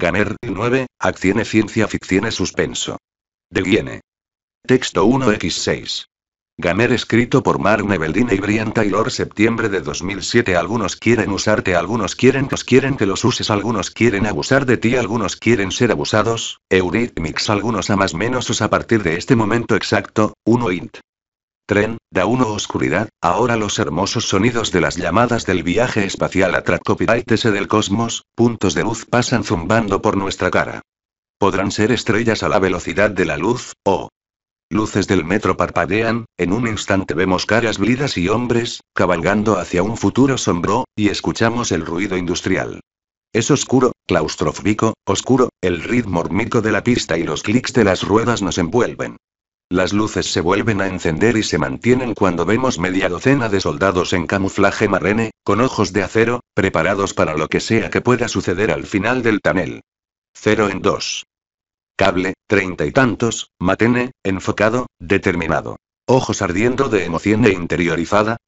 GAMER 9, Acciones Ciencia ficciones Suspenso. Deviene. Texto 1x6. GAMER escrito por Mark Neveldine y Brian Taylor septiembre de 2007 Algunos quieren usarte, algunos quieren que quieren que los uses, algunos quieren abusar de ti, algunos quieren ser abusados, Mix. algunos a más menos os a partir de este momento exacto, 1 int tren, da uno oscuridad, ahora los hermosos sonidos de las llamadas del viaje espacial a tese del cosmos, puntos de luz pasan zumbando por nuestra cara. Podrán ser estrellas a la velocidad de la luz, o... Luces del metro parpadean, en un instante vemos caras blidas y hombres, cabalgando hacia un futuro sombro, y escuchamos el ruido industrial. Es oscuro, claustrofóbico, oscuro, el ritmo hormico de la pista y los clics de las ruedas nos envuelven. Las luces se vuelven a encender y se mantienen cuando vemos media docena de soldados en camuflaje marrene, con ojos de acero, preparados para lo que sea que pueda suceder al final del tanel. Cero en dos. Cable, treinta y tantos, matene, enfocado, determinado. Ojos ardiendo de emoción e interiorizada,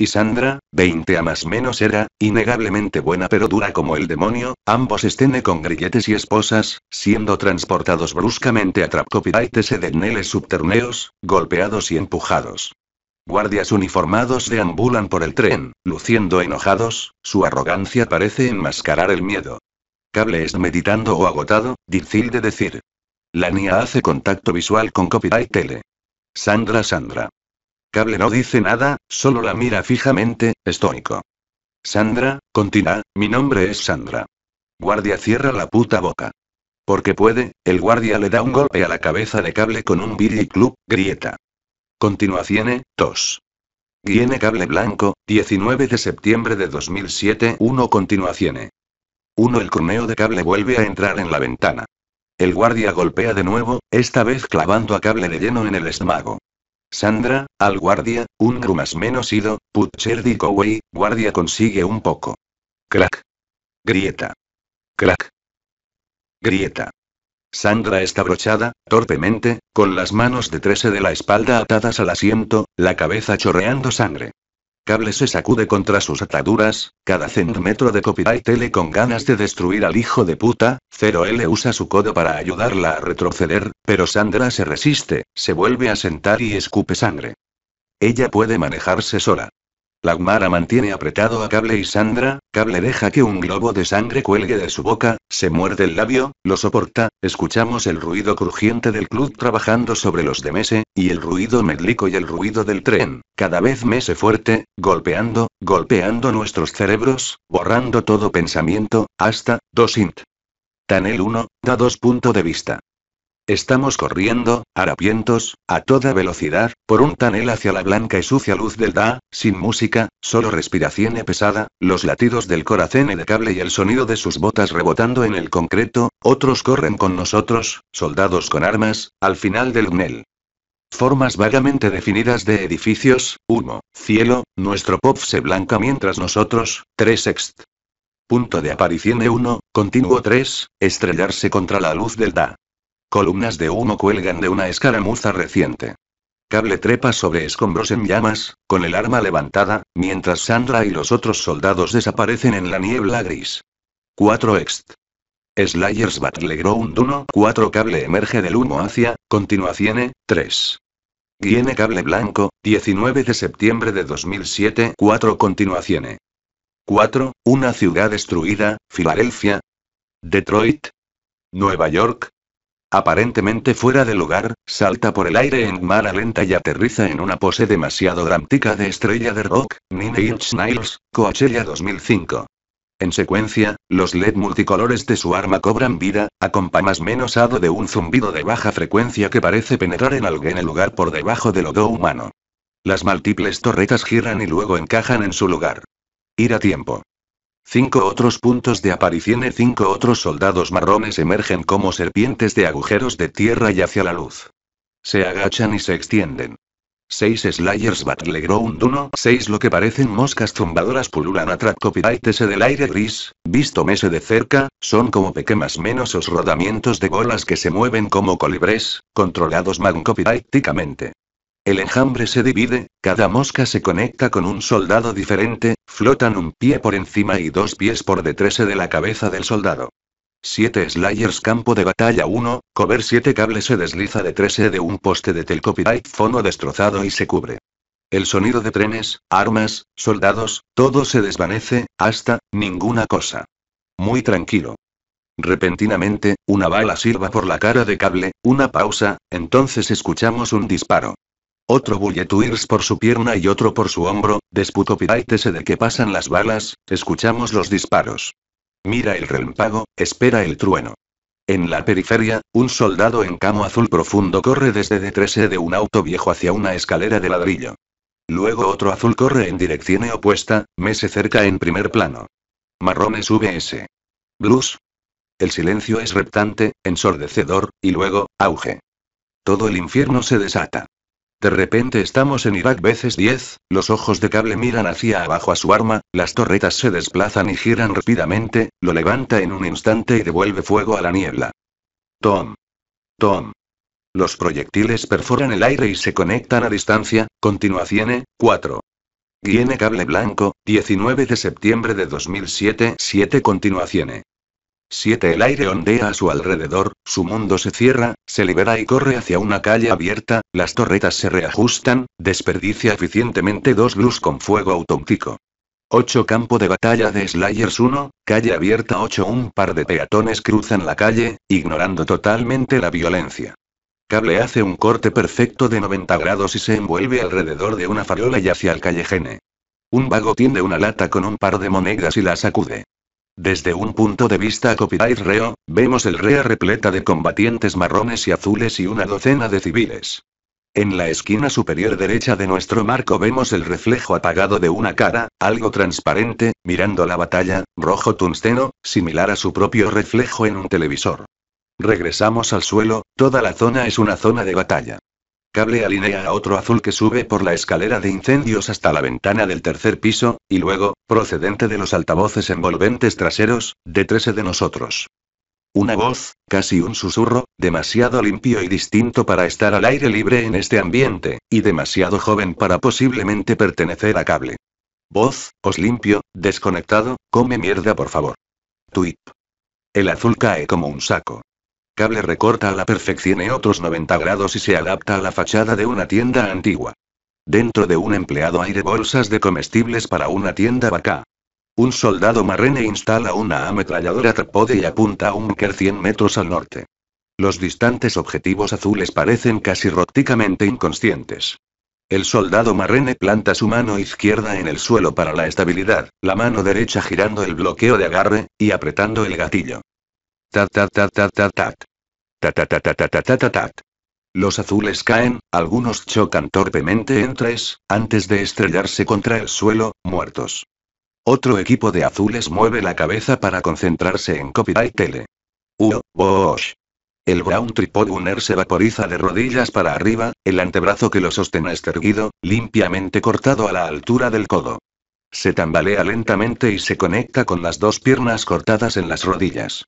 y Sandra, 20 a más menos era, innegablemente buena pero dura como el demonio, ambos estén con grilletes y esposas, siendo transportados bruscamente a de neles subterneos, golpeados y empujados. Guardias uniformados deambulan por el tren, luciendo enojados, su arrogancia parece enmascarar el miedo. Cable es meditando o agotado, difícil de decir. La niña hace contacto visual con Copyright Tele. Sandra Sandra. Cable no dice nada, solo la mira fijamente, estoico. Sandra, continúa, mi nombre es Sandra. Guardia cierra la puta boca. Porque puede, el guardia le da un golpe a la cabeza de cable con un billy club, grieta. Continuación, tos. Viene Cable Blanco, 19 de septiembre de 2007 1 Continuación. 1 El corneo de cable vuelve a entrar en la ventana. El guardia golpea de nuevo, esta vez clavando a cable de lleno en el estómago. Sandra, al guardia, un grumas menos ido, Putcher guardia consigue un poco. Crack. Grieta. Crack. Grieta. Sandra está brochada, torpemente, con las manos de trece de la espalda atadas al asiento, la cabeza chorreando sangre. Cable se sacude contra sus ataduras, cada centímetro de copyright L con ganas de destruir al hijo de puta, 0L usa su codo para ayudarla a retroceder, pero Sandra se resiste, se vuelve a sentar y escupe sangre. Ella puede manejarse sola. Lagmara mantiene apretado a Cable y Sandra, Cable deja que un globo de sangre cuelgue de su boca, se muerde el labio, lo soporta, escuchamos el ruido crujiente del club trabajando sobre los de Mese, y el ruido medlico y el ruido del tren, cada vez Mese fuerte, golpeando, golpeando nuestros cerebros, borrando todo pensamiento, hasta, 2 int. Tan el 1, da dos punto de vista. Estamos corriendo, harapientos, a toda velocidad, por un tanel hacia la blanca y sucia luz del DA, sin música, solo respiración pesada, los latidos del corazón de cable y el sonido de sus botas rebotando en el concreto, otros corren con nosotros, soldados con armas, al final del túnel. Formas vagamente definidas de edificios, 1, cielo, nuestro pop se blanca mientras nosotros, 3 ext. Punto de aparición E1, continuo 3, estrellarse contra la luz del DA. Columnas de humo cuelgan de una escaramuza reciente. Cable trepa sobre escombros en llamas, con el arma levantada, mientras Sandra y los otros soldados desaparecen en la niebla gris. 4 Ext. Slayers ground 1 4 Cable emerge del humo hacia, continuación 3. Guiene Cable Blanco, 19 de septiembre de 2007 4 Continuación 4. Una ciudad destruida, Filadelfia. Detroit. Nueva York, aparentemente fuera de lugar, salta por el aire en mala lenta y aterriza en una pose demasiado dramática de estrella de rock, Nine Inch Nails, Coachella 2005. En secuencia, los LED multicolores de su arma cobran vida, más menosado de un zumbido de baja frecuencia que parece penetrar en alguien el lugar por debajo del odo humano. Las múltiples torretas giran y luego encajan en su lugar. Ir a tiempo. Cinco otros puntos de aparición y cinco otros soldados marrones emergen como serpientes de agujeros de tierra y hacia la luz. Se agachan y se extienden. Seis Slayers Battleground 1, seis lo que parecen moscas zumbadoras pululan a ese del aire gris, visto mese de cerca, son como pequeñas menos rodamientos de bolas que se mueven como colibres, controlados mancopyrighticamente. El enjambre se divide, cada mosca se conecta con un soldado diferente, flotan un pie por encima y dos pies por detrás de la cabeza del soldado. 7 Slayers Campo de batalla 1, cover 7 cable se desliza detrás de un poste de telcopyright fono destrozado y se cubre. El sonido de trenes, armas, soldados, todo se desvanece, hasta, ninguna cosa. Muy tranquilo. Repentinamente, una bala sirva por la cara de cable, una pausa, entonces escuchamos un disparo. Otro whirs por su pierna y otro por su hombro, desputo Piraitese de que pasan las balas, escuchamos los disparos. Mira el relámpago, espera el trueno. En la periferia, un soldado en camo azul profundo corre desde detrás e de un auto viejo hacia una escalera de ladrillo. Luego otro azul corre en dirección opuesta, Mese cerca en primer plano. Marrones VS. Blues. El silencio es reptante, ensordecedor, y luego, auge. Todo el infierno se desata. De repente estamos en Irak veces 10, los ojos de cable miran hacia abajo a su arma, las torretas se desplazan y giran rápidamente, lo levanta en un instante y devuelve fuego a la niebla. Tom. Tom. Los proyectiles perforan el aire y se conectan a distancia, continuación 4. Guiene cable blanco, 19 de septiembre de 2007, 7 continuación. 7 El aire ondea a su alrededor, su mundo se cierra, se libera y corre hacia una calle abierta, las torretas se reajustan, desperdicia eficientemente dos blues con fuego auténtico. 8 Campo de batalla de Slayers 1, calle abierta 8 Un par de peatones cruzan la calle, ignorando totalmente la violencia. Cable hace un corte perfecto de 90 grados y se envuelve alrededor de una farola y hacia el callejene. Un vago tiende una lata con un par de monedas y la sacude. Desde un punto de vista copyright reo, vemos el rea repleta de combatientes marrones y azules y una docena de civiles. En la esquina superior derecha de nuestro marco vemos el reflejo apagado de una cara, algo transparente, mirando la batalla, rojo tungsteno, similar a su propio reflejo en un televisor. Regresamos al suelo, toda la zona es una zona de batalla. Cable alinea a otro azul que sube por la escalera de incendios hasta la ventana del tercer piso, y luego, procedente de los altavoces envolventes traseros, de 13 de nosotros. Una voz, casi un susurro, demasiado limpio y distinto para estar al aire libre en este ambiente, y demasiado joven para posiblemente pertenecer a cable. Voz, os limpio, desconectado, come mierda por favor. Tweet. El azul cae como un saco. Cable recorta a la perfección en otros 90 grados y se adapta a la fachada de una tienda antigua. Dentro de un empleado hay bolsas de comestibles para una tienda vaca. Un soldado marrene instala una ametralladora trapode y apunta a un ker 100 metros al norte. Los distantes objetivos azules parecen casi róticamente inconscientes. El soldado marrene planta su mano izquierda en el suelo para la estabilidad, la mano derecha girando el bloqueo de agarre, y apretando el gatillo. Tat tat tat tat tat tat. Tat tat Los azules caen, algunos chocan torpemente en tres, antes de estrellarse contra el suelo, muertos. Otro equipo de azules mueve la cabeza para concentrarse en copyright tele. Uh, El Brown Tripod Uner se vaporiza de rodillas para arriba, el antebrazo que lo sostiene esterguido, limpiamente cortado a la altura del codo. Se tambalea lentamente y se conecta con las dos piernas cortadas en las rodillas.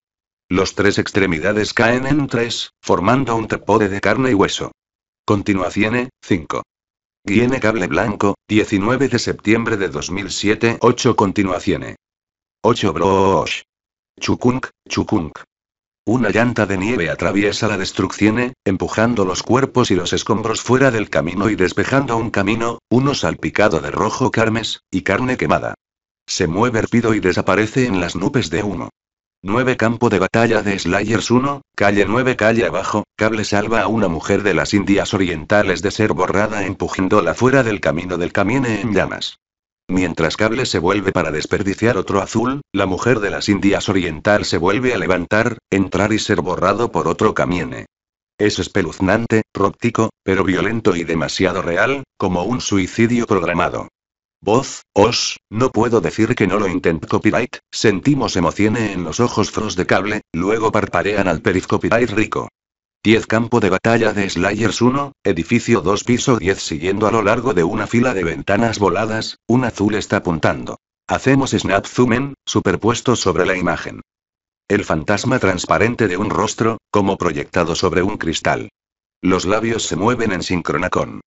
Los tres extremidades caen en tres, formando un tepode de carne y hueso. Continuación 5. Guiene Cable Blanco, 19 de septiembre de 2007. 8 Continuación. 8 Brosh. Chukunk, Chukunk. Una llanta de nieve atraviesa la destrucción, empujando los cuerpos y los escombros fuera del camino y despejando un camino, uno salpicado de rojo carmes, y carne quemada. Se mueve herpido y desaparece en las nubes de humo. 9 Campo de batalla de Slayers 1, calle 9 calle abajo, cable salva a una mujer de las Indias Orientales de ser borrada empujándola fuera del camino del camine en llamas. Mientras Cable se vuelve para desperdiciar otro azul, la mujer de las Indias Oriental se vuelve a levantar, entrar y ser borrado por otro camine. Es espeluznante, róptico, pero violento y demasiado real, como un suicidio programado. Voz, os, no puedo decir que no lo intento copyright, sentimos emociones en los ojos fros de cable, luego parparean al perif copyright rico. 10 campo de batalla de Slayers 1, edificio 2 piso 10 siguiendo a lo largo de una fila de ventanas voladas, un azul está apuntando. Hacemos snap zoom en, superpuesto sobre la imagen. El fantasma transparente de un rostro, como proyectado sobre un cristal. Los labios se mueven en sincrona con.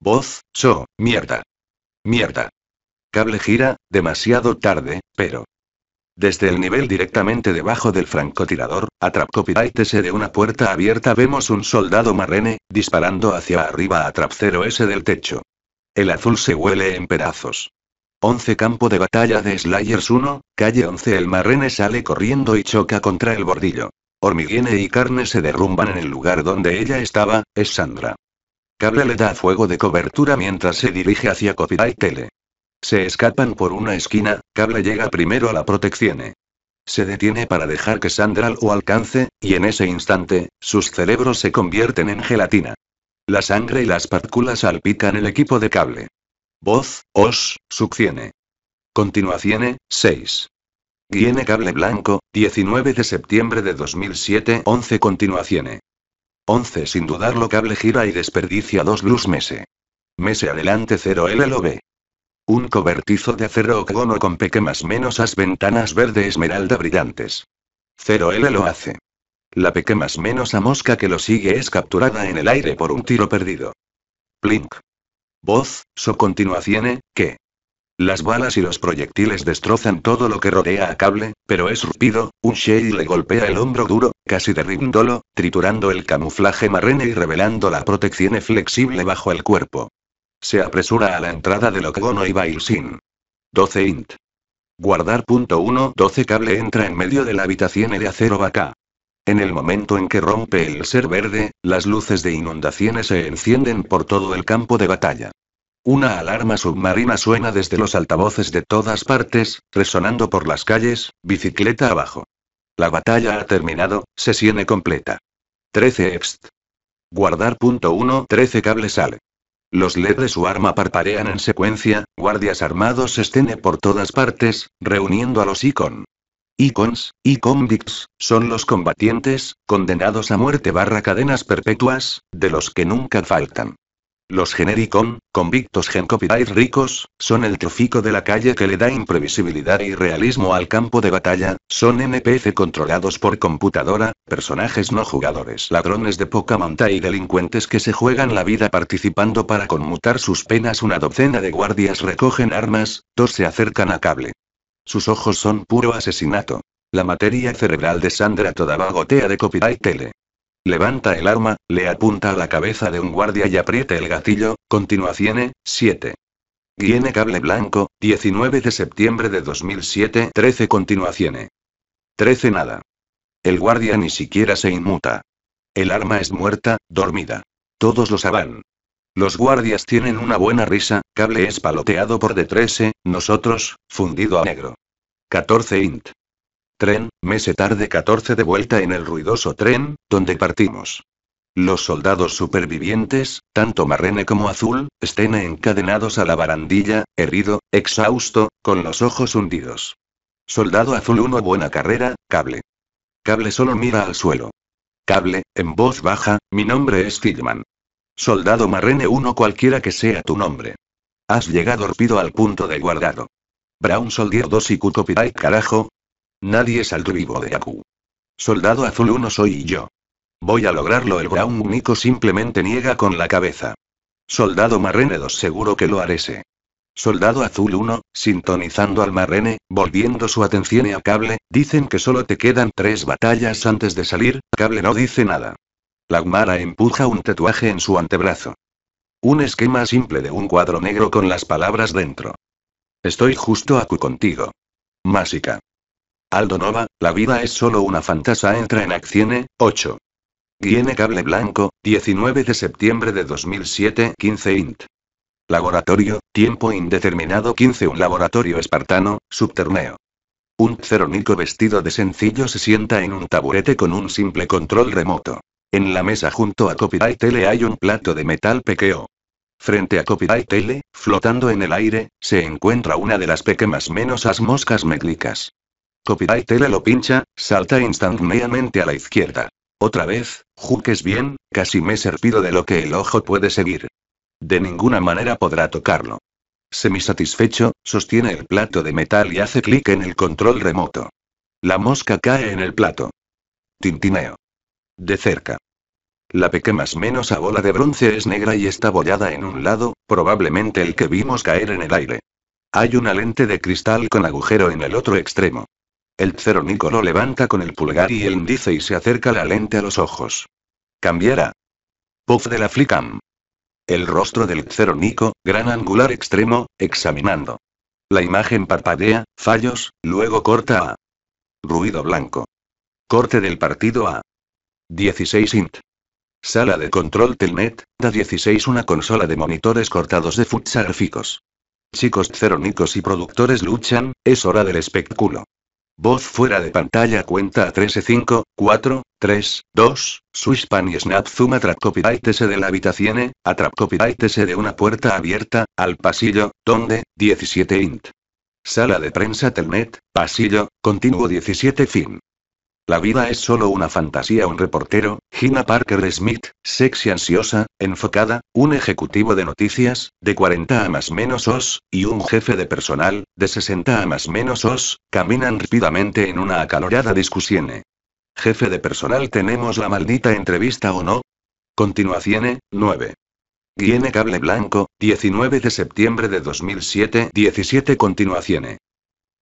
Voz, so, mierda. Mierda. Cable gira, demasiado tarde, pero... Desde el nivel directamente debajo del francotirador, a trapcopyright de una puerta abierta vemos un soldado marrene, disparando hacia arriba a Trap-0S del techo. El azul se huele en pedazos. 11 Campo de batalla de Slayers 1, calle 11 El marrene sale corriendo y choca contra el bordillo. Hormiguene y carne se derrumban en el lugar donde ella estaba, es Sandra. Cable le da fuego de cobertura mientras se dirige hacia Copyright Tele. Se escapan por una esquina, Cable llega primero a la protección. Se detiene para dejar que Sandra lo alcance, y en ese instante, sus cerebros se convierten en gelatina. La sangre y las partículas salpican el equipo de cable. Voz, os, succiene. Continuación, 6. Guiene Cable Blanco, 19 de septiembre de 2007, 11 Continuación. 11 sin dudarlo cable gira y desperdicia dos luz mese. Mese adelante 0 L lo ve. Un cobertizo de acero cono con peque más menos as ventanas verde esmeralda brillantes. 0 L lo hace. La más menos a mosca que lo sigue es capturada en el aire por un tiro perdido. Plink. Voz, so continuación, que. Las balas y los proyectiles destrozan todo lo que rodea a cable, pero es rupido, un Shell le golpea el hombro duro, casi derribándolo, triturando el camuflaje marrene y revelando la protección flexible bajo el cuerpo. Se apresura a la entrada del locono y sin. 12 int. Guardar 12 cable entra en medio de la habitación de acero vaca. En el momento en que rompe el ser verde, las luces de inundaciones se encienden por todo el campo de batalla. Una alarma submarina suena desde los altavoces de todas partes, resonando por las calles, bicicleta abajo. La batalla ha terminado, sesión completa. 13 EPST. Guardar punto 1, 13 Cable sale. Los LED de su arma parparean en secuencia, guardias armados estén por todas partes, reuniendo a los Icon. Icons, y convicts, son los combatientes, condenados a muerte barra cadenas perpetuas, de los que nunca faltan. Los genéricos convictos gen copyright ricos, son el trofico de la calle que le da imprevisibilidad y realismo al campo de batalla, son NPC controlados por computadora, personajes no jugadores, ladrones de poca monta y delincuentes que se juegan la vida participando para conmutar sus penas. Una docena de guardias recogen armas, dos se acercan a cable. Sus ojos son puro asesinato. La materia cerebral de Sandra toda gotea de copyright tele. Levanta el arma, le apunta a la cabeza de un guardia y aprieta el gatillo, continuación, 7. Viene Cable Blanco, 19 de septiembre de 2007, 13 continuación. 13 nada. El guardia ni siquiera se inmuta. El arma es muerta, dormida. Todos lo saben. Los guardias tienen una buena risa, cable es paloteado por D13, nosotros, fundido a negro. 14 int tren, mese tarde 14 de vuelta en el ruidoso tren, donde partimos. Los soldados supervivientes, tanto Marrene como Azul, estén encadenados a la barandilla, herido, exhausto, con los ojos hundidos. Soldado Azul 1 Buena carrera, cable. Cable solo mira al suelo. Cable, en voz baja, mi nombre es Tillman. Soldado Marrene 1 cualquiera que sea tu nombre. Has llegado orpido al punto de guardado. Brown Soldier 2 y carajo, Nadie saldrá vivo de Aku. Soldado Azul 1 soy yo. Voy a lograrlo. El Brown único simplemente niega con la cabeza. Soldado Marrene 2 seguro que lo haré. Soldado Azul 1, sintonizando al Marrene, volviendo su atención a Cable, dicen que solo te quedan tres batallas antes de salir, Cable no dice nada. Lagmara empuja un tatuaje en su antebrazo. Un esquema simple de un cuadro negro con las palabras dentro. Estoy justo Aku contigo. Másica. Aldo Nova, la vida es solo una fantasa entra en acción 8. Guiene Cable Blanco, 19 de septiembre de 2007, 15 int. Laboratorio, tiempo indeterminado 15 Un laboratorio espartano, subterneo. Un cerónico vestido de sencillo se sienta en un taburete con un simple control remoto. En la mesa junto a Copyright Tele hay un plato de metal pequeo. Frente a Copyright Tele, flotando en el aire, se encuentra una de las pequeñas menos as moscas meglicas. Copyright lo pincha, salta instantáneamente a la izquierda. Otra vez, juques bien, casi me he servido de lo que el ojo puede seguir. De ninguna manera podrá tocarlo. Semisatisfecho, sostiene el plato de metal y hace clic en el control remoto. La mosca cae en el plato. Tintineo. De cerca. La peque más menos a bola de bronce es negra y está bollada en un lado, probablemente el que vimos caer en el aire. Hay una lente de cristal con agujero en el otro extremo. El cero lo levanta con el pulgar y el índice y se acerca la lente a los ojos. Cambiará. Puff de la flicam. El rostro del cero gran angular extremo, examinando. La imagen parpadea, fallos, luego corta a. Ruido blanco. Corte del partido a. 16 int. Sala de control Telnet, da 16 una consola de monitores cortados de futsal Chicos cerónicos y productores luchan, es hora del espectáculo. Voz fuera de pantalla cuenta a 13 5, 4, 3, 2, Swishpan y Zoom atrap copyrightese de la habitación, e, atrap copyrightese de una puerta abierta, al pasillo, donde, 17 int. Sala de prensa Telnet, pasillo, continuo 17 fin. La vida es solo una fantasía. Un reportero, Gina Parker Smith, sexy ansiosa, enfocada, un ejecutivo de noticias, de 40 a más menos os, y un jefe de personal, de 60 a más menos os, caminan rápidamente en una acalorada discusión. Jefe de personal, ¿tenemos la maldita entrevista o no? Continuación, 9. Guiene Cable Blanco, 19 de septiembre de 2007, 17 Continuación.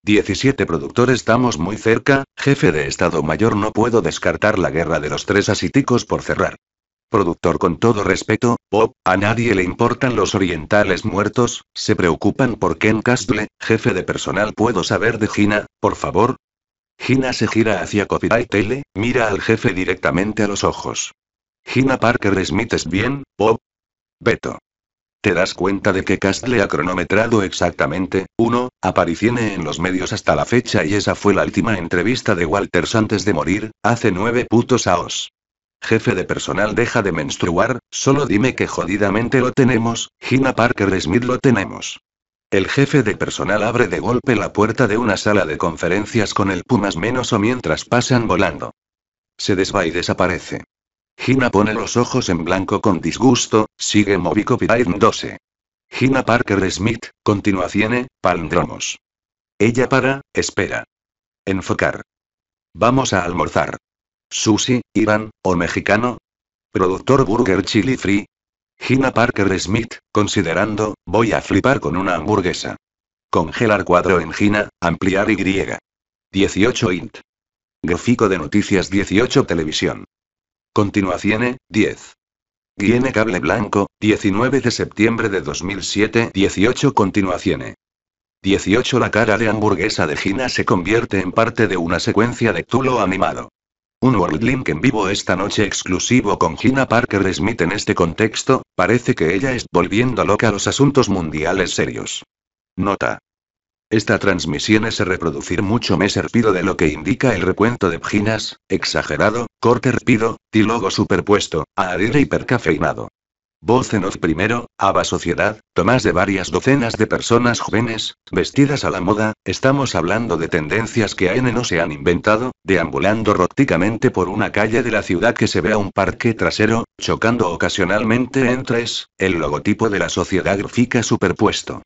17 productor estamos muy cerca, jefe de Estado Mayor no puedo descartar la guerra de los tres asíticos por cerrar. Productor con todo respeto, Bob, a nadie le importan los orientales muertos, se preocupan por Ken Castle, jefe de personal puedo saber de Gina, por favor. Gina se gira hacia Copyright Tele, mira al jefe directamente a los ojos. Gina Parker Smith es bien, Bob. Beto. Te das cuenta de que Castle ha cronometrado exactamente, uno apareciene en los medios hasta la fecha y esa fue la última entrevista de Walters antes de morir, hace nueve putos aos. Jefe de personal deja de menstruar, solo dime que jodidamente lo tenemos, Gina Parker Smith lo tenemos. El jefe de personal abre de golpe la puerta de una sala de conferencias con el Pumas menos o mientras pasan volando. Se desva y desaparece. Gina pone los ojos en blanco con disgusto, sigue Moby Copyright 12. Gina Parker Smith, continuación, palindromos. Ella para, espera. Enfocar. Vamos a almorzar. Susi, Iván, o mexicano. Productor Burger Chili Free. Gina Parker Smith, considerando, voy a flipar con una hamburguesa. Congelar cuadro en Gina, ampliar Y. 18 int. Gráfico de noticias 18 televisión. Continuación 10. Guiene Cable Blanco, 19 de septiembre de 2007. 18 Continuación. 18 La cara de hamburguesa de Gina se convierte en parte de una secuencia de Tulo animado. Un World Link en vivo esta noche exclusivo con Gina Parker Smith en este contexto, parece que ella es volviendo loca a los asuntos mundiales serios. Nota. Esta transmisión es reproducir mucho más herpido de lo que indica el recuento de pginas, exagerado, corte y logo superpuesto, a arir hipercafeinado. Voz en primero, Ava Sociedad, Tomás de varias docenas de personas jóvenes, vestidas a la moda, estamos hablando de tendencias que n no se han inventado, deambulando róticamente por una calle de la ciudad que se ve a un parque trasero, chocando ocasionalmente entre tres, el logotipo de la sociedad gráfica superpuesto.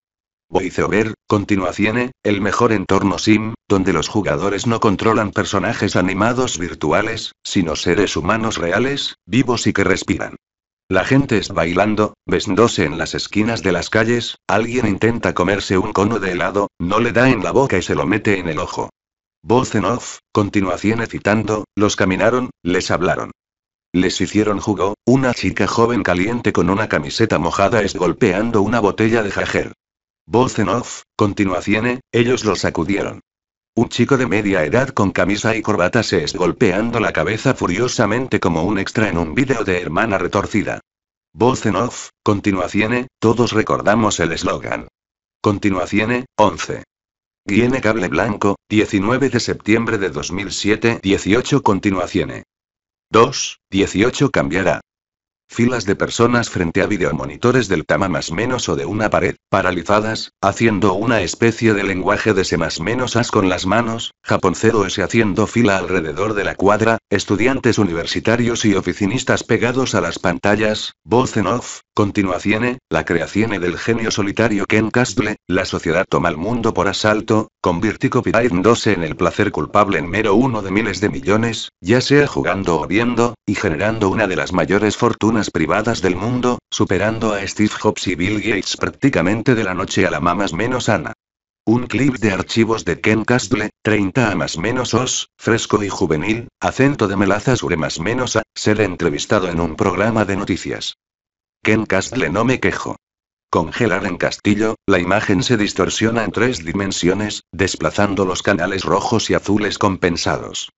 VoiceOver, continuación, el mejor entorno sim, donde los jugadores no controlan personajes animados virtuales, sino seres humanos reales, vivos y que respiran. La gente es bailando, vendose en las esquinas de las calles, alguien intenta comerse un cono de helado, no le da en la boca y se lo mete en el ojo. Voz en off, continuación citando, los caminaron, les hablaron. Les hicieron jugo, una chica joven caliente con una camiseta mojada es golpeando una botella de jajer. Voz en off, continuación, ellos lo sacudieron. Un chico de media edad con camisa y corbata se es golpeando la cabeza furiosamente como un extra en un video de hermana retorcida. Voz en off, continuación, todos recordamos el eslogan. Continuación, 11. Viene Cable Blanco, 19 de septiembre de 2007, 18 Continuación. 2, 18 cambiará. Filas de personas frente a videomonitores del tama más menos o de una pared, paralizadas, haciendo una especie de lenguaje de se más menos as con las manos, japoncero haciendo fila alrededor de la cuadra, estudiantes universitarios y oficinistas pegados a las pantallas, voz en off, Continuación, la creación del genio solitario Ken Castle, la sociedad toma el mundo por asalto, convirtió 12 en el placer culpable en mero uno de miles de millones, ya sea jugando o viendo, y generando una de las mayores fortunas privadas del mundo, superando a Steve Jobs y Bill Gates prácticamente de la noche a la mamás menos Ana. Un clip de archivos de Ken Castle, 30 a más menos os, fresco y juvenil, acento de melaza sobre más menos a, ser entrevistado en un programa de noticias. Ken Castle no me quejo. Congelar en Castillo, la imagen se distorsiona en tres dimensiones, desplazando los canales rojos y azules compensados.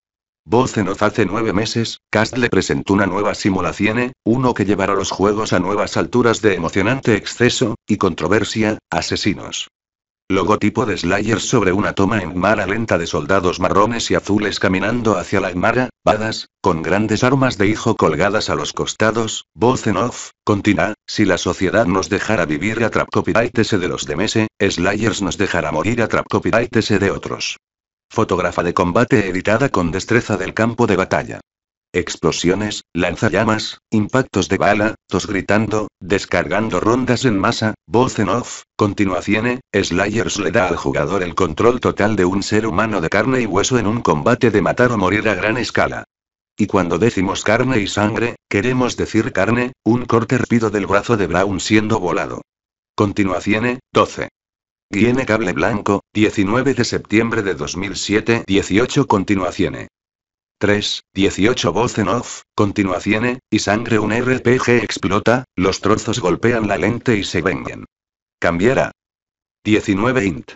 Voz en hace nueve meses, Castle presentó una nueva simulación, uno que llevará los juegos a nuevas alturas de emocionante exceso, y controversia, asesinos. Logotipo de Slayers sobre una toma en mara lenta de soldados marrones y azules caminando hacia la Mara, badas, con grandes armas de hijo colgadas a los costados, voz en off, continúa, si la sociedad nos dejara vivir a trapcopyrightese de los de Mese, Slayers nos dejará morir a trapcopyrightese de otros. Fotógrafa de combate editada con destreza del campo de batalla. Explosiones, lanzallamas, impactos de bala, tos gritando, descargando rondas en masa, voz en off. Continuación, Slayers le da al jugador el control total de un ser humano de carne y hueso en un combate de matar o morir a gran escala. Y cuando decimos carne y sangre, queremos decir carne, un corte rápido del brazo de Brown siendo volado. Continuación, 12. Guiene Cable Blanco, 19 de septiembre de 2007, 18 Continuación. 3, 18 voz en off, continuación, y sangre un RPG explota, los trozos golpean la lente y se vengan. Cambiará. 19 int.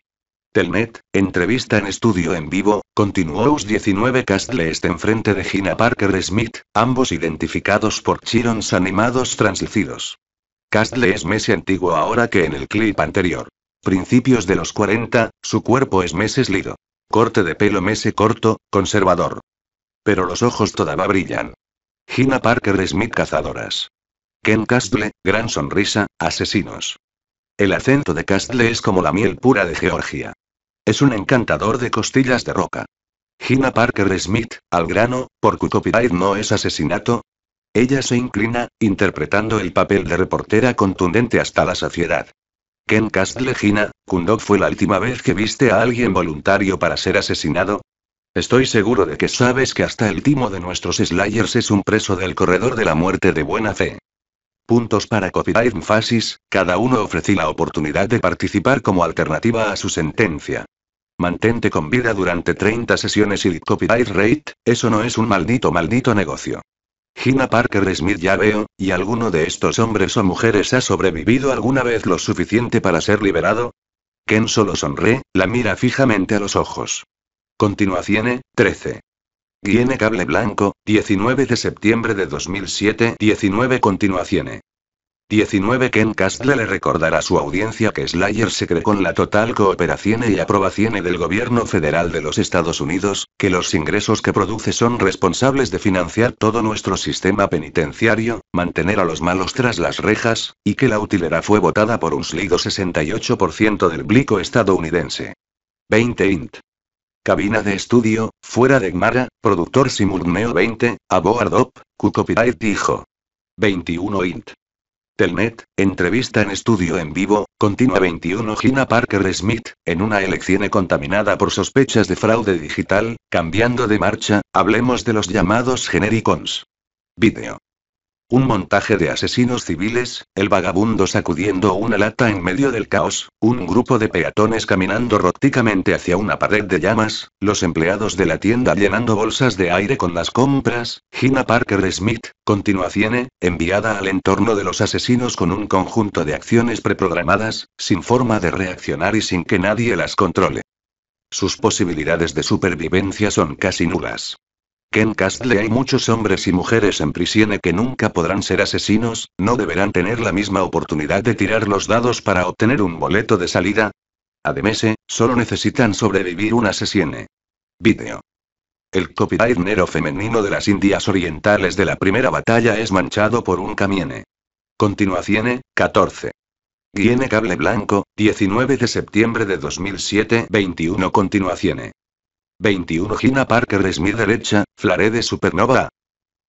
Telnet, entrevista en estudio en vivo, continuó 19 Castle está enfrente de Gina Parker Smith, ambos identificados por chirons animados translucidos. Castle es más antiguo ahora que en el clip anterior. Principios de los 40, su cuerpo es meses lido, Corte de pelo mese corto, conservador. Pero los ojos todavía brillan. Gina Parker Smith Cazadoras. Ken Castle, gran sonrisa, asesinos. El acento de Castle es como la miel pura de Georgia. Es un encantador de costillas de roca. Gina Parker Smith, al grano, por copyright no es asesinato. Ella se inclina, interpretando el papel de reportera contundente hasta la saciedad. Ken Castle Gina, Kundok fue la última vez que viste a alguien voluntario para ser asesinado. Estoy seguro de que sabes que hasta el timo de nuestros Slayers es un preso del corredor de la muerte de buena fe. Puntos para copyright Fasis, cada uno ofrecí la oportunidad de participar como alternativa a su sentencia. Mantente con vida durante 30 sesiones y copyright rate, eso no es un maldito maldito negocio. Gina Parker Smith ya veo, y alguno de estos hombres o mujeres ha sobrevivido alguna vez lo suficiente para ser liberado. Ken solo sonré, la mira fijamente a los ojos. Continuación 13. Eh, Guiene Cable Blanco, 19 de septiembre de 2007. 19 Continuación. 19 eh. Ken Castle le recordará a su audiencia que Slayer se cree con la total cooperación y aprobación del gobierno federal de los Estados Unidos, que los ingresos que produce son responsables de financiar todo nuestro sistema penitenciario, mantener a los malos tras las rejas, y que la utilera fue votada por un slido 68% del blico estadounidense. 20 int. Cabina de estudio, fuera de Gmara, productor Simulneo 20, a Boardop, Copyright dijo. 21 int. Telnet, entrevista en estudio en vivo, continua 21 Gina Parker Smith, en una elección contaminada por sospechas de fraude digital, cambiando de marcha, hablemos de los llamados genericons. Video. Un montaje de asesinos civiles, el vagabundo sacudiendo una lata en medio del caos, un grupo de peatones caminando róticamente hacia una pared de llamas, los empleados de la tienda llenando bolsas de aire con las compras, Gina Parker Smith, continuación, enviada al entorno de los asesinos con un conjunto de acciones preprogramadas, sin forma de reaccionar y sin que nadie las controle. Sus posibilidades de supervivencia son casi nulas que en Castle hay muchos hombres y mujeres en prisión que nunca podrán ser asesinos, no deberán tener la misma oportunidad de tirar los dados para obtener un boleto de salida. Ademese, eh, solo necesitan sobrevivir una asesine. Video. El copyright nero femenino de las Indias Orientales de la primera batalla es manchado por un camiene. Continuación, 14. Eh, Guiene eh, Cable Blanco, 19 de septiembre de 2007, 21 Continuación. 21 Gina Parker Smith derecha, Flare de Supernova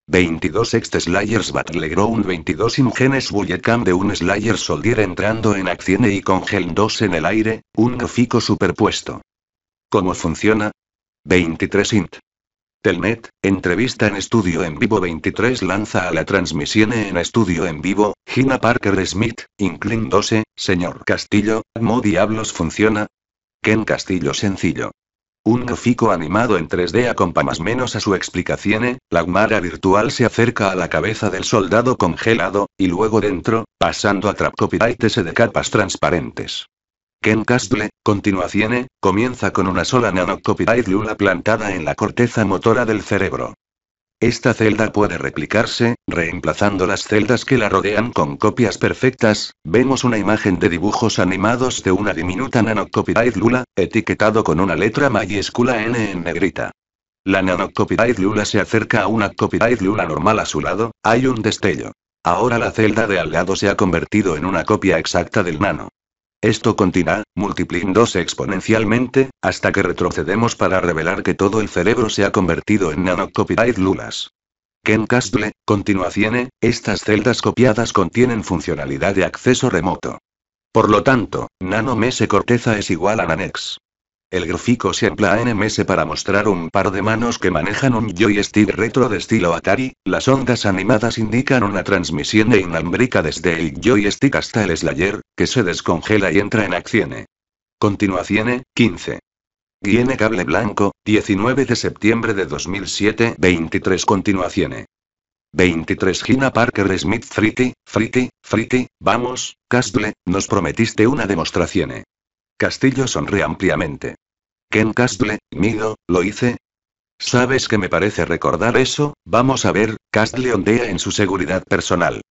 22 ex Slayers Battleground 22 Ingenes Bulletcam de un Slayer Soldier entrando en acción y con 2 en el aire, un gráfico superpuesto. ¿Cómo funciona? 23 Int. Telnet, entrevista en estudio en vivo 23 lanza a la transmisión en estudio en vivo, Gina Parker Smith, Inclin 12, señor Castillo, ¿Cómo Diablos funciona? Ken Castillo sencillo. Un gráfico animado en 3D acompa más menos a su explicación, ¿eh? la gmara virtual se acerca a la cabeza del soldado congelado, y luego dentro, pasando a Trap de capas transparentes. Ken Castle, continuación, ¿eh? comienza con una sola nanocopyright lula plantada en la corteza motora del cerebro. Esta celda puede replicarse, reemplazando las celdas que la rodean con copias perfectas. Vemos una imagen de dibujos animados de una diminuta nanocopyright Lula, etiquetado con una letra mayúscula N en negrita. La nanocopyright Lula se acerca a una copyright Lula normal a su lado, hay un destello. Ahora la celda de al lado se ha convertido en una copia exacta del nano. Esto continúa, multiplicándose exponencialmente, hasta que retrocedemos para revelar que todo el cerebro se ha convertido en nano-copyright lulas Ken Castle, continuación, estas celdas copiadas contienen funcionalidad de acceso remoto. Por lo tanto, nano mese corteza es igual a nanex. El gráfico se emplea en MS para mostrar un par de manos que manejan un joystick retro de estilo Atari. Las ondas animadas indican una transmisión de inalámbrica desde el joystick hasta el slayer, que se descongela y entra en acción. Continuación, 15. Guiene Cable Blanco, 19 de septiembre de 2007, 23 continuación. 23 Gina Parker Smith Fritty, Friti, Friti, vamos, Castle, nos prometiste una demostración. Castillo sonríe ampliamente. Ken Castle, Mido, lo hice. ¿Sabes que me parece recordar eso? Vamos a ver, Castle ondea en su seguridad personal.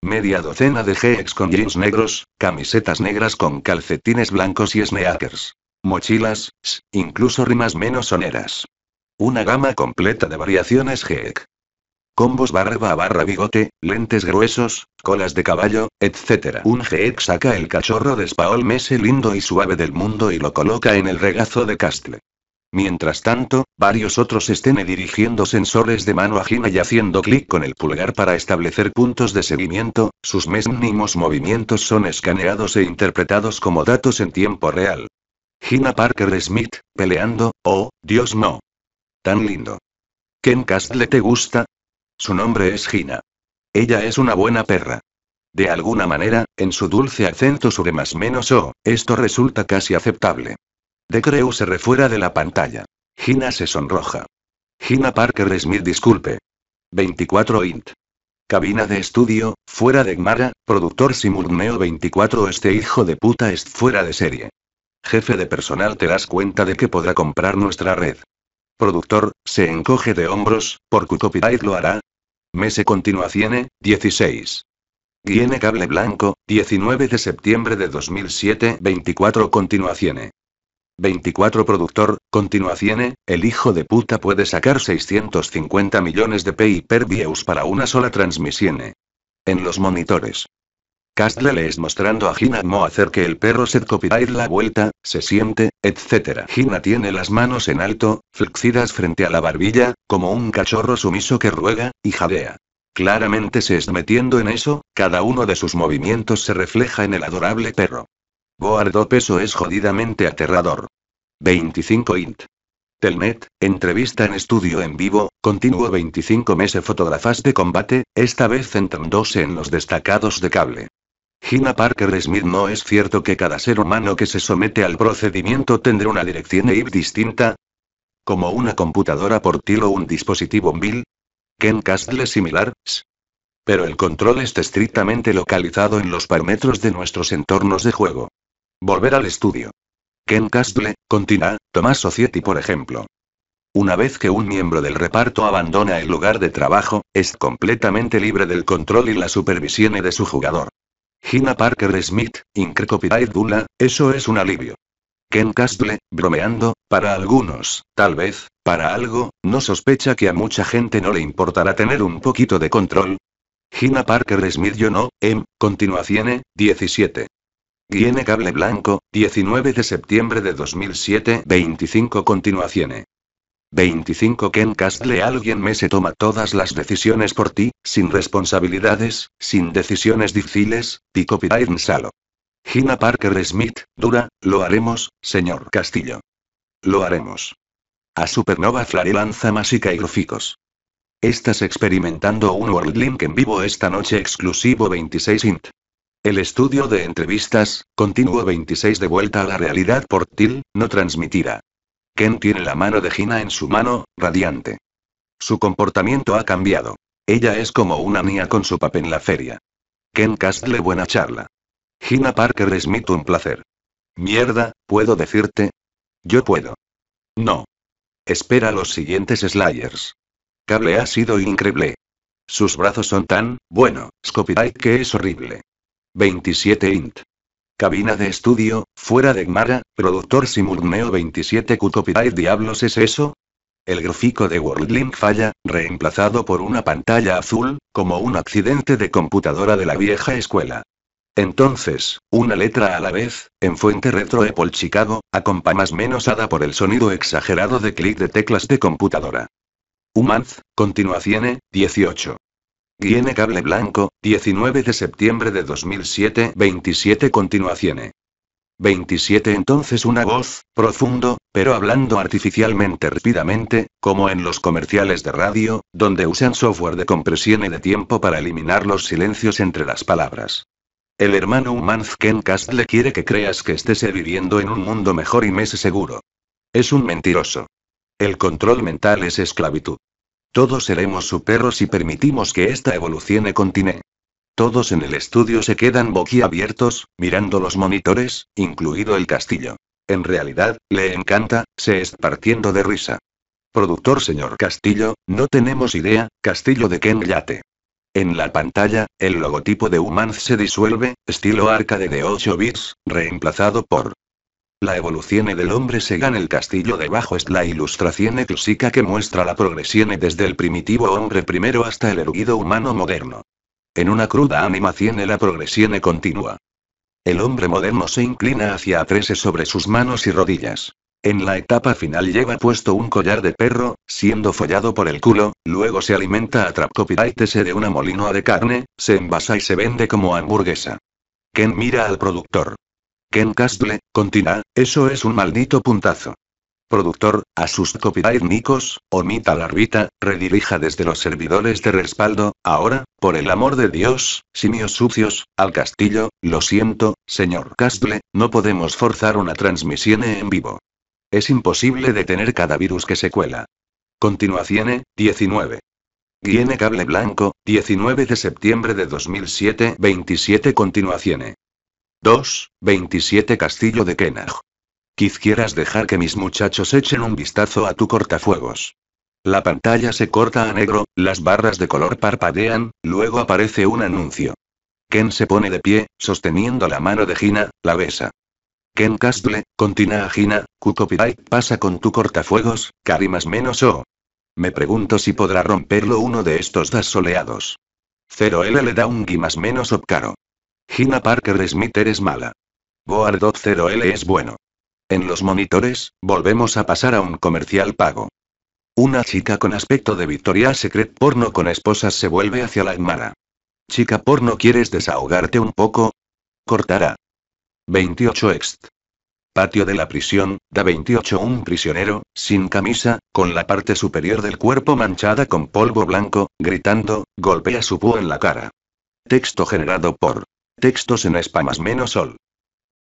Media docena de GX con jeans negros, camisetas negras con calcetines blancos y sneakers. Mochilas, incluso rimas menos soneras. Una gama completa de variaciones GX. Combos barba a barra bigote, lentes gruesos, colas de caballo, etc. Un GX saca el cachorro de Spaol Mese lindo y suave del mundo y lo coloca en el regazo de Castle. Mientras tanto, varios otros estén dirigiendo sensores de mano a Gina y haciendo clic con el pulgar para establecer puntos de seguimiento, sus mínimos movimientos son escaneados e interpretados como datos en tiempo real. Gina Parker Smith, peleando, oh, Dios no. Tan lindo. Ken Castle te gusta, su nombre es Gina. Ella es una buena perra. De alguna manera, en su dulce acento sobre más menos o, oh, esto resulta casi aceptable. Decreu se refuera de la pantalla. Gina se sonroja. Gina Parker Smith disculpe. 24 int. Cabina de estudio, fuera de Gmara, productor simulneo 24 este hijo de puta es fuera de serie. Jefe de personal te das cuenta de que podrá comprar nuestra red. Productor, se encoge de hombros, por copyright lo hará. Mese Continuaciene, 16. Guiene Cable Blanco, 19 de septiembre de 2007, 24 Continuaciene. 24 productor, Continuaciene, el hijo de puta puede sacar 650 millones de pay per views para una sola transmisión. Eh. En los monitores. Castle le es mostrando a Gina cómo hacer que el perro se copie la vuelta, se siente, etc. Gina tiene las manos en alto, flexidas frente a la barbilla, como un cachorro sumiso que ruega, y jadea. Claramente se es metiendo en eso, cada uno de sus movimientos se refleja en el adorable perro. Boardo Peso es jodidamente aterrador. 25 int. Telnet, entrevista en estudio en vivo, continuo 25 meses fotografías de combate, esta vez centrándose en los destacados de cable. Gina Parker Smith no es cierto que cada ser humano que se somete al procedimiento tendrá una dirección EIP distinta. Como una computadora portátil o un dispositivo móvil. Ken Castle similar, Pero el control está estrictamente localizado en los parámetros de nuestros entornos de juego. Volver al estudio. Ken Castle, continúa, Tomás Society por ejemplo. Una vez que un miembro del reparto abandona el lugar de trabajo, es completamente libre del control y la supervisión de su jugador. Gina Parker Smith, Inc. Copyright Dula, eso es un alivio. Ken Castle, bromeando, para algunos, tal vez, para algo, no sospecha que a mucha gente no le importará tener un poquito de control. Gina Parker Smith yo no, M, em, continuación, 17. Guiene Cable Blanco, 19 de septiembre de 2007, 25 continuación. 25 Ken Castle alguien me se toma todas las decisiones por ti, sin responsabilidades, sin decisiones difíciles, Pico en Salo. Gina Parker Smith, dura, lo haremos, señor Castillo. Lo haremos. A Supernova Flare lanza más y Gráficos. Estás experimentando un World Link en vivo esta noche exclusivo 26 int. El estudio de entrevistas, continuo 26 de vuelta a la realidad por TIL, no transmitirá. Ken tiene la mano de Gina en su mano, radiante. Su comportamiento ha cambiado. Ella es como una niña con su papel en la feria. Ken Castle, buena charla. Gina Parker Smith, un placer. Mierda, ¿puedo decirte? Yo puedo. No. Espera los siguientes Slayers. Cable ha sido increíble. Sus brazos son tan, bueno, Scopidite que es horrible. 27 int. Cabina de estudio, fuera de Gmara, productor Simulneo 27 Q Diablos es eso? El gráfico de WorldLink falla, reemplazado por una pantalla azul, como un accidente de computadora de la vieja escuela. Entonces, una letra a la vez, en fuente retro Apple Chicago, acompa más menos hada por el sonido exagerado de clic de teclas de computadora. Humanz, continuación, 18. Guiene Cable Blanco, 19 de septiembre de 2007, 27 continuaciones. 27 Entonces una voz, profundo, pero hablando artificialmente rápidamente, como en los comerciales de radio, donde usan software de compresión y de tiempo para eliminar los silencios entre las palabras. El hermano Humanz Ken Castle quiere que creas que estés viviendo en un mundo mejor y más seguro. Es un mentiroso. El control mental es esclavitud. Todos seremos su perro si permitimos que esta evolucione Tine. Todos en el estudio se quedan boquiabiertos, mirando los monitores, incluido el castillo. En realidad, le encanta, se espartiendo de risa. Productor señor Castillo, no tenemos idea, Castillo de Ken Yate. En la pantalla, el logotipo de Humanz se disuelve, estilo arcade de 8 bits, reemplazado por la evolución del hombre se gana el castillo debajo es la ilustración clásica que muestra la progresión desde el primitivo hombre primero hasta el erguido humano moderno. En una cruda animación la progresión continua. El hombre moderno se inclina hacia atrás sobre sus manos y rodillas. En la etapa final lleva puesto un collar de perro, siendo follado por el culo, luego se alimenta a trapcopiraitese de una molinoa de carne, se envasa y se vende como hamburguesa. Ken mira al productor. Ken Castle, continúa, eso es un maldito puntazo. Productor, a sus copyright nicos, omita la arbita, redirija desde los servidores de respaldo, ahora, por el amor de Dios, simios sucios, al castillo, lo siento, señor Castle, no podemos forzar una transmisión en vivo. Es imposible detener cada virus que se cuela. Continuación, 19. Guiene Cable Blanco, 19 de septiembre de 2007, 27 Continuación. 2, 27 Castillo de Kenaj. Quisieras dejar que mis muchachos echen un vistazo a tu cortafuegos. La pantalla se corta a negro, las barras de color parpadean, luego aparece un anuncio. Ken se pone de pie, sosteniendo la mano de Gina, la besa. Ken Castle, a Gina, ¿qué pasa con tu cortafuegos, más menos o? Me pregunto si podrá romperlo uno de estos das soleados. 0L le da un gui más menos caro. Gina Parker de eres es mala. Board 0 l es bueno. En los monitores, volvemos a pasar a un comercial pago. Una chica con aspecto de Victoria Secret porno con esposas se vuelve hacia la Agmara. Chica porno, ¿quieres desahogarte un poco? Cortará. 28 ext. Patio de la prisión, da 28 un prisionero, sin camisa, con la parte superior del cuerpo manchada con polvo blanco, gritando, golpea su púo en la cara. Texto generado por Textos en menos Sol.